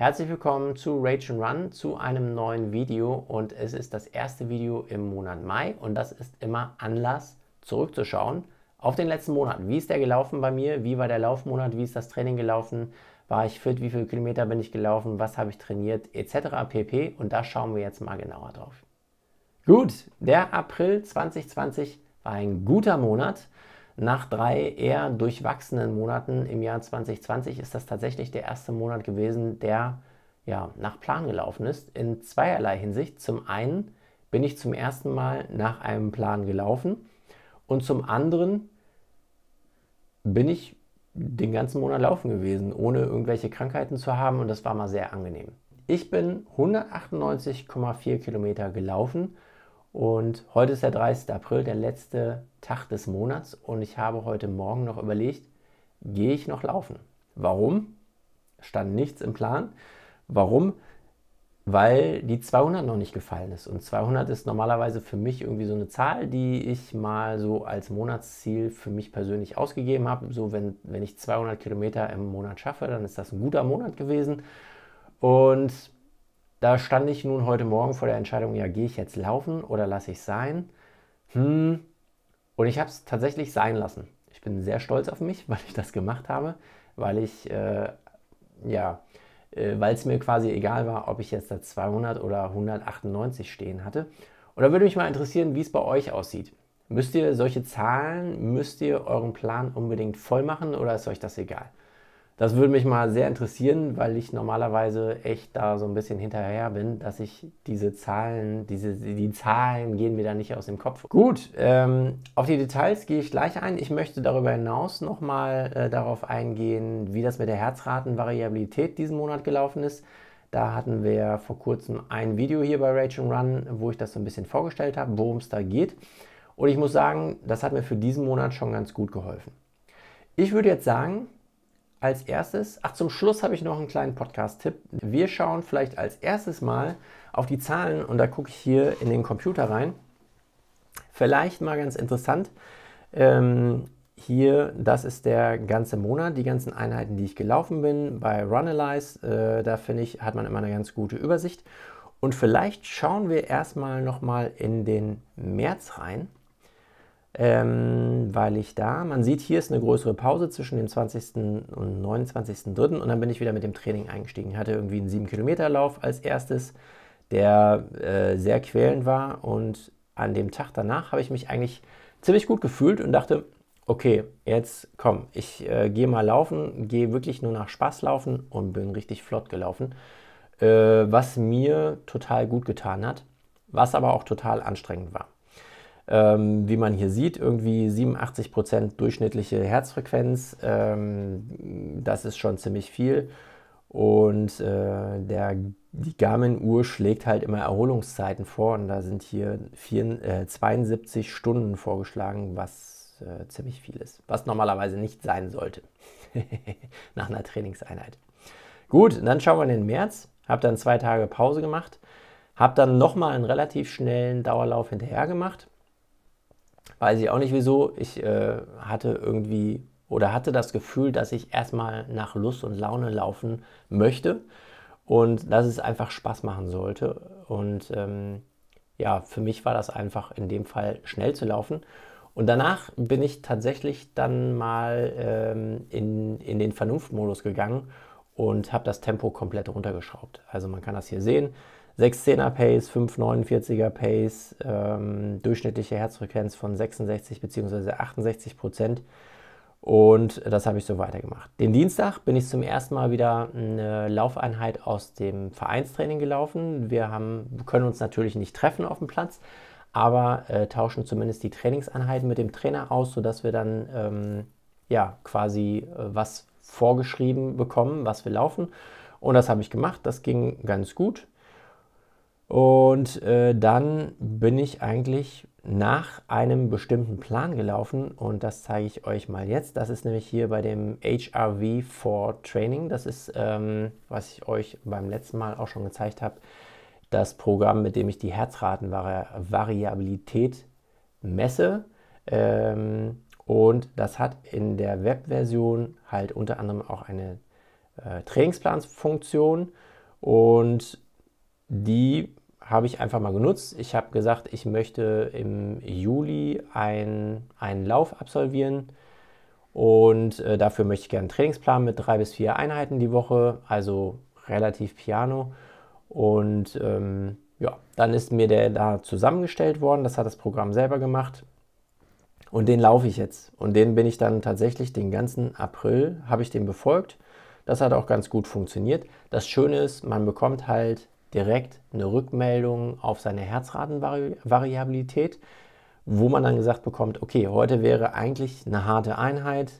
Herzlich willkommen zu Rage Run zu einem neuen Video und es ist das erste Video im Monat Mai und das ist immer Anlass zurückzuschauen auf den letzten Monat. Wie ist der gelaufen bei mir? Wie war der Laufmonat? Wie ist das Training gelaufen? War ich fit? Wie viele Kilometer bin ich gelaufen? Was habe ich trainiert? Etc. pp. Und da schauen wir jetzt mal genauer drauf. Gut, der April 2020 war ein guter Monat. Nach drei eher durchwachsenen Monaten im Jahr 2020 ist das tatsächlich der erste Monat gewesen, der ja, nach Plan gelaufen ist. In zweierlei Hinsicht. Zum einen bin ich zum ersten Mal nach einem Plan gelaufen und zum anderen bin ich den ganzen Monat laufen gewesen, ohne irgendwelche Krankheiten zu haben und das war mal sehr angenehm. Ich bin 198,4 Kilometer gelaufen und heute ist der 30. April, der letzte Tag des Monats. Und ich habe heute Morgen noch überlegt, gehe ich noch laufen? Warum? Stand nichts im Plan. Warum? Weil die 200 noch nicht gefallen ist. Und 200 ist normalerweise für mich irgendwie so eine Zahl, die ich mal so als Monatsziel für mich persönlich ausgegeben habe. So, wenn, wenn ich 200 Kilometer im Monat schaffe, dann ist das ein guter Monat gewesen. Und da stand ich nun heute Morgen vor der Entscheidung, ja, gehe ich jetzt laufen oder lasse ich sein? Hm. Und ich habe es tatsächlich sein lassen. Ich bin sehr stolz auf mich, weil ich das gemacht habe, weil ich, äh, ja, äh, weil es mir quasi egal war, ob ich jetzt da 200 oder 198 stehen hatte. Und da würde mich mal interessieren, wie es bei euch aussieht. Müsst ihr solche Zahlen, müsst ihr euren Plan unbedingt voll machen oder ist euch das egal? Das würde mich mal sehr interessieren, weil ich normalerweise echt da so ein bisschen hinterher bin, dass ich diese Zahlen, diese, die Zahlen gehen mir da nicht aus dem Kopf. Gut, ähm, auf die Details gehe ich gleich ein. Ich möchte darüber hinaus nochmal äh, darauf eingehen, wie das mit der Herzratenvariabilität diesen Monat gelaufen ist. Da hatten wir vor kurzem ein Video hier bei Rage Run, wo ich das so ein bisschen vorgestellt habe, worum es da geht. Und ich muss sagen, das hat mir für diesen Monat schon ganz gut geholfen. Ich würde jetzt sagen, als erstes, ach zum Schluss habe ich noch einen kleinen Podcast-Tipp. Wir schauen vielleicht als erstes mal auf die Zahlen und da gucke ich hier in den Computer rein. Vielleicht mal ganz interessant. Ähm, hier, das ist der ganze Monat, die ganzen Einheiten, die ich gelaufen bin. Bei Runalyze, äh, da finde ich, hat man immer eine ganz gute Übersicht. Und vielleicht schauen wir erstmal nochmal in den März rein ähm, weil ich da, man sieht, hier ist eine größere Pause zwischen dem 20. und 29.3. und dann bin ich wieder mit dem Training eingestiegen. Ich hatte irgendwie einen 7-Kilometer-Lauf als erstes, der äh, sehr quälend war und an dem Tag danach habe ich mich eigentlich ziemlich gut gefühlt und dachte, okay, jetzt komm, ich äh, gehe mal laufen, gehe wirklich nur nach Spaß laufen und bin richtig flott gelaufen, äh, was mir total gut getan hat, was aber auch total anstrengend war. Ähm, wie man hier sieht, irgendwie 87% Prozent durchschnittliche Herzfrequenz. Ähm, das ist schon ziemlich viel. Und äh, der, die Garmin-Uhr schlägt halt immer Erholungszeiten vor und da sind hier vier, äh, 72 Stunden vorgeschlagen, was äh, ziemlich viel ist. Was normalerweise nicht sein sollte nach einer Trainingseinheit. Gut, dann schauen wir in den März. Habe dann zwei Tage Pause gemacht. Habe dann nochmal einen relativ schnellen Dauerlauf hinterher gemacht Weiß ich auch nicht wieso. Ich äh, hatte irgendwie oder hatte das Gefühl, dass ich erstmal nach Lust und Laune laufen möchte und dass es einfach Spaß machen sollte. Und ähm, ja, für mich war das einfach in dem Fall schnell zu laufen. Und danach bin ich tatsächlich dann mal ähm, in, in den Vernunftmodus gegangen und habe das Tempo komplett runtergeschraubt. Also man kann das hier sehen. 6,10er Pace, 5,49er Pace, ähm, durchschnittliche Herzfrequenz von 66 bzw. 68 Prozent. Und das habe ich so weitergemacht. Den Dienstag bin ich zum ersten Mal wieder eine Laufeinheit aus dem Vereinstraining gelaufen. Wir haben, können uns natürlich nicht treffen auf dem Platz, aber äh, tauschen zumindest die Trainingseinheiten mit dem Trainer aus, sodass wir dann ähm, ja, quasi äh, was vorgeschrieben bekommen, was wir laufen. Und das habe ich gemacht. Das ging ganz gut. Und äh, dann bin ich eigentlich nach einem bestimmten Plan gelaufen und das zeige ich euch mal jetzt. Das ist nämlich hier bei dem HRV 4 Training. Das ist, ähm, was ich euch beim letzten Mal auch schon gezeigt habe, das Programm, mit dem ich die Herzratenvariabilität messe. Ähm, und das hat in der Webversion halt unter anderem auch eine äh, Trainingsplansfunktion und die habe ich einfach mal genutzt. Ich habe gesagt, ich möchte im Juli ein, einen Lauf absolvieren und äh, dafür möchte ich gerne einen Trainingsplan mit drei bis vier Einheiten die Woche, also relativ piano. Und ähm, ja, dann ist mir der da zusammengestellt worden, das hat das Programm selber gemacht. Und den laufe ich jetzt. Und den bin ich dann tatsächlich den ganzen April, habe ich den befolgt. Das hat auch ganz gut funktioniert. Das Schöne ist, man bekommt halt direkt eine Rückmeldung auf seine Herzratenvariabilität, wo man dann gesagt bekommt, okay, heute wäre eigentlich eine harte Einheit,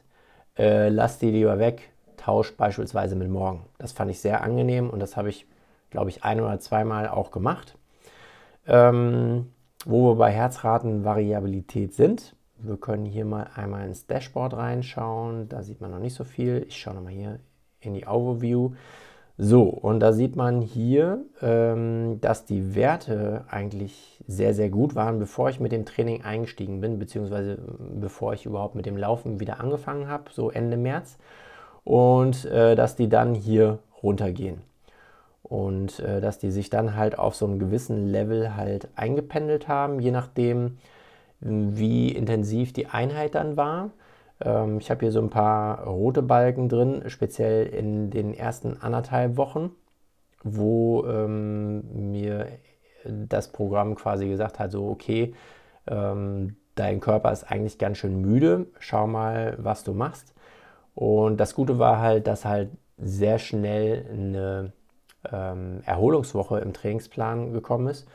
äh, lass die lieber weg, tausch beispielsweise mit morgen. Das fand ich sehr angenehm und das habe ich, glaube ich, ein oder zweimal auch gemacht. Ähm, wo wir bei Herzratenvariabilität sind, wir können hier mal einmal ins Dashboard reinschauen, da sieht man noch nicht so viel. Ich schaue nochmal hier in die Overview. So, und da sieht man hier, ähm, dass die Werte eigentlich sehr, sehr gut waren, bevor ich mit dem Training eingestiegen bin, beziehungsweise äh, bevor ich überhaupt mit dem Laufen wieder angefangen habe, so Ende März. Und äh, dass die dann hier runtergehen. Und äh, dass die sich dann halt auf so einem gewissen Level halt eingependelt haben, je nachdem, wie intensiv die Einheit dann war. Ähm, ich habe hier so ein paar rote Balken drin, speziell in den ersten anderthalb Wochen, wo ähm, mir das Programm quasi gesagt hat, so okay, ähm, dein Körper ist eigentlich ganz schön müde, schau mal, was du machst. Und das Gute war halt, dass halt sehr schnell eine ähm, Erholungswoche im Trainingsplan gekommen ist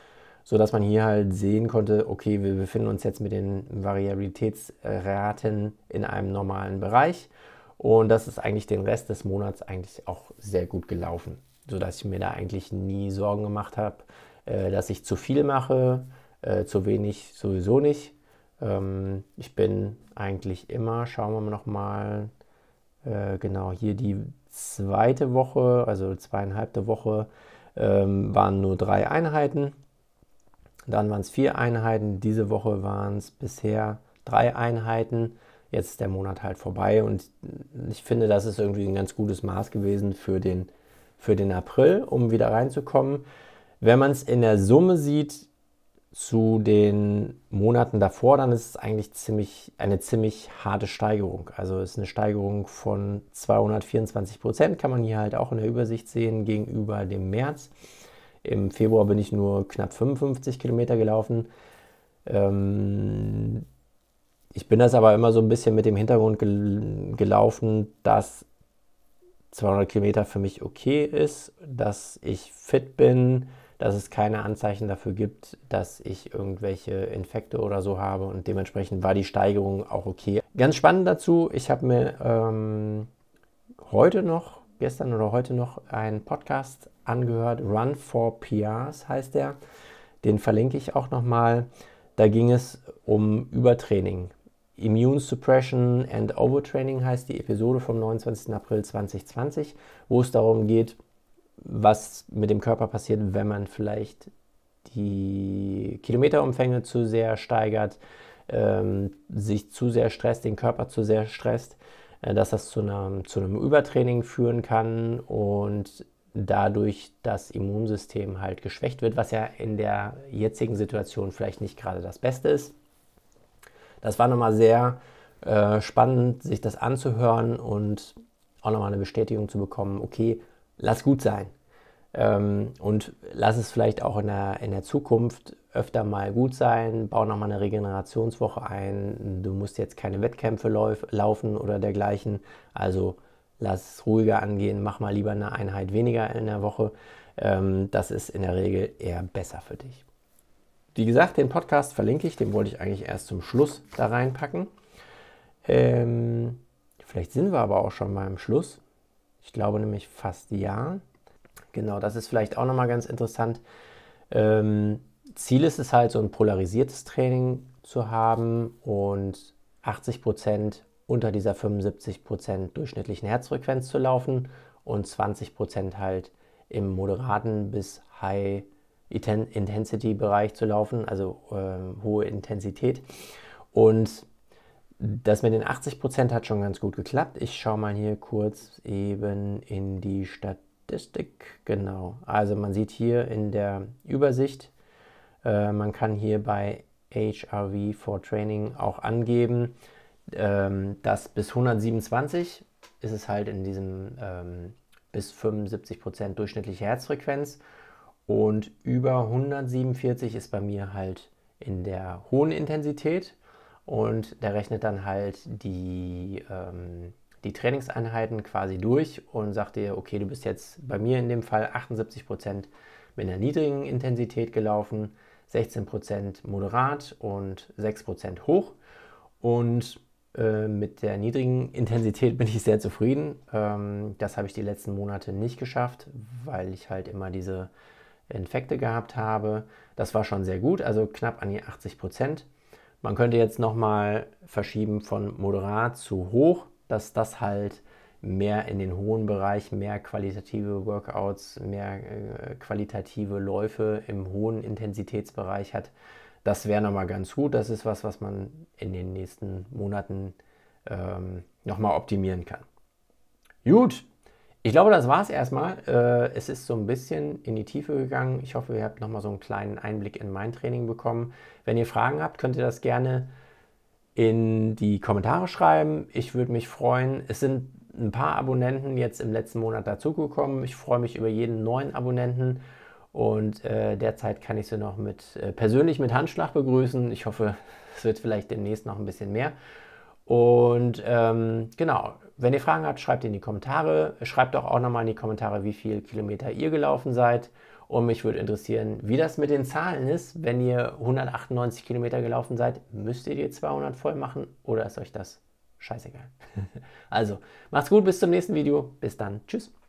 sodass man hier halt sehen konnte, okay, wir befinden uns jetzt mit den Variabilitätsraten in einem normalen Bereich und das ist eigentlich den Rest des Monats eigentlich auch sehr gut gelaufen, sodass ich mir da eigentlich nie Sorgen gemacht habe, äh, dass ich zu viel mache, äh, zu wenig sowieso nicht. Ähm, ich bin eigentlich immer, schauen wir nochmal, äh, genau hier die zweite Woche, also zweieinhalbte Woche, ähm, waren nur drei Einheiten. Dann waren es vier Einheiten. Diese Woche waren es bisher drei Einheiten. Jetzt ist der Monat halt vorbei und ich finde, das ist irgendwie ein ganz gutes Maß gewesen für den, für den April, um wieder reinzukommen. Wenn man es in der Summe sieht zu den Monaten davor, dann ist es eigentlich ziemlich, eine ziemlich harte Steigerung. Also ist eine Steigerung von 224 Prozent, kann man hier halt auch in der Übersicht sehen, gegenüber dem März. Im Februar bin ich nur knapp 55 Kilometer gelaufen. Ähm, ich bin das aber immer so ein bisschen mit dem Hintergrund gel gelaufen, dass 200 Kilometer für mich okay ist, dass ich fit bin, dass es keine Anzeichen dafür gibt, dass ich irgendwelche Infekte oder so habe und dementsprechend war die Steigerung auch okay. Ganz spannend dazu, ich habe mir ähm, heute noch, gestern oder heute noch einen Podcast angehört. Run for PRs heißt der. Den verlinke ich auch nochmal. Da ging es um Übertraining. Immune Suppression and Overtraining heißt die Episode vom 29. April 2020, wo es darum geht, was mit dem Körper passiert, wenn man vielleicht die Kilometerumfänge zu sehr steigert, ähm, sich zu sehr stresst, den Körper zu sehr stresst, äh, dass das zu, einer, zu einem Übertraining führen kann und dadurch das Immunsystem halt geschwächt wird, was ja in der jetzigen Situation vielleicht nicht gerade das Beste ist. Das war nochmal sehr äh, spannend, sich das anzuhören und auch nochmal eine Bestätigung zu bekommen, okay, lass gut sein. Ähm, und lass es vielleicht auch in der, in der Zukunft öfter mal gut sein, bau nochmal eine Regenerationswoche ein, du musst jetzt keine Wettkämpfe lauf, laufen oder dergleichen. Also lass es ruhiger angehen, mach mal lieber eine Einheit weniger in der Woche. Ähm, das ist in der Regel eher besser für dich. Wie gesagt, den Podcast verlinke ich, den wollte ich eigentlich erst zum Schluss da reinpacken. Ähm, vielleicht sind wir aber auch schon beim Schluss. Ich glaube nämlich fast ja. Genau, das ist vielleicht auch nochmal ganz interessant. Ähm, Ziel ist es halt, so ein polarisiertes Training zu haben und 80 Prozent unter dieser 75% durchschnittlichen Herzfrequenz zu laufen und 20% halt im moderaten bis High Intensity Bereich zu laufen, also äh, hohe Intensität. Und das mit den 80% hat schon ganz gut geklappt. Ich schaue mal hier kurz eben in die Statistik. Genau. Also man sieht hier in der Übersicht, äh, man kann hier bei HRV for Training auch angeben, ähm, dass bis 127 ist es halt in diesem ähm, bis 75 Prozent durchschnittliche Herzfrequenz und über 147 ist bei mir halt in der hohen Intensität und der rechnet dann halt die, ähm, die Trainingseinheiten quasi durch und sagt dir, okay, du bist jetzt bei mir in dem Fall 78 Prozent mit einer niedrigen Intensität gelaufen, 16 Prozent moderat und 6 Prozent hoch und äh, mit der niedrigen Intensität bin ich sehr zufrieden. Ähm, das habe ich die letzten Monate nicht geschafft, weil ich halt immer diese Infekte gehabt habe. Das war schon sehr gut, also knapp an die 80 Prozent. Man könnte jetzt nochmal verschieben von moderat zu hoch, dass das halt mehr in den hohen Bereich, mehr qualitative Workouts, mehr äh, qualitative Läufe im hohen Intensitätsbereich hat das wäre nochmal ganz gut. Das ist was, was man in den nächsten Monaten ähm, nochmal optimieren kann. Gut, ich glaube, das war es erstmal. Äh, es ist so ein bisschen in die Tiefe gegangen. Ich hoffe, ihr habt nochmal so einen kleinen Einblick in mein Training bekommen. Wenn ihr Fragen habt, könnt ihr das gerne in die Kommentare schreiben. Ich würde mich freuen. Es sind ein paar Abonnenten jetzt im letzten Monat dazugekommen. Ich freue mich über jeden neuen Abonnenten und äh, derzeit kann ich sie noch mit äh, persönlich mit Handschlag begrüßen. Ich hoffe, es wird vielleicht demnächst noch ein bisschen mehr. Und ähm, genau, wenn ihr Fragen habt, schreibt in die Kommentare. Schreibt doch auch nochmal in die Kommentare, wie viel Kilometer ihr gelaufen seid. Und mich würde interessieren, wie das mit den Zahlen ist. Wenn ihr 198 Kilometer gelaufen seid, müsst ihr die 200 voll machen oder ist euch das scheißegal? also, macht's gut, bis zum nächsten Video. Bis dann. Tschüss.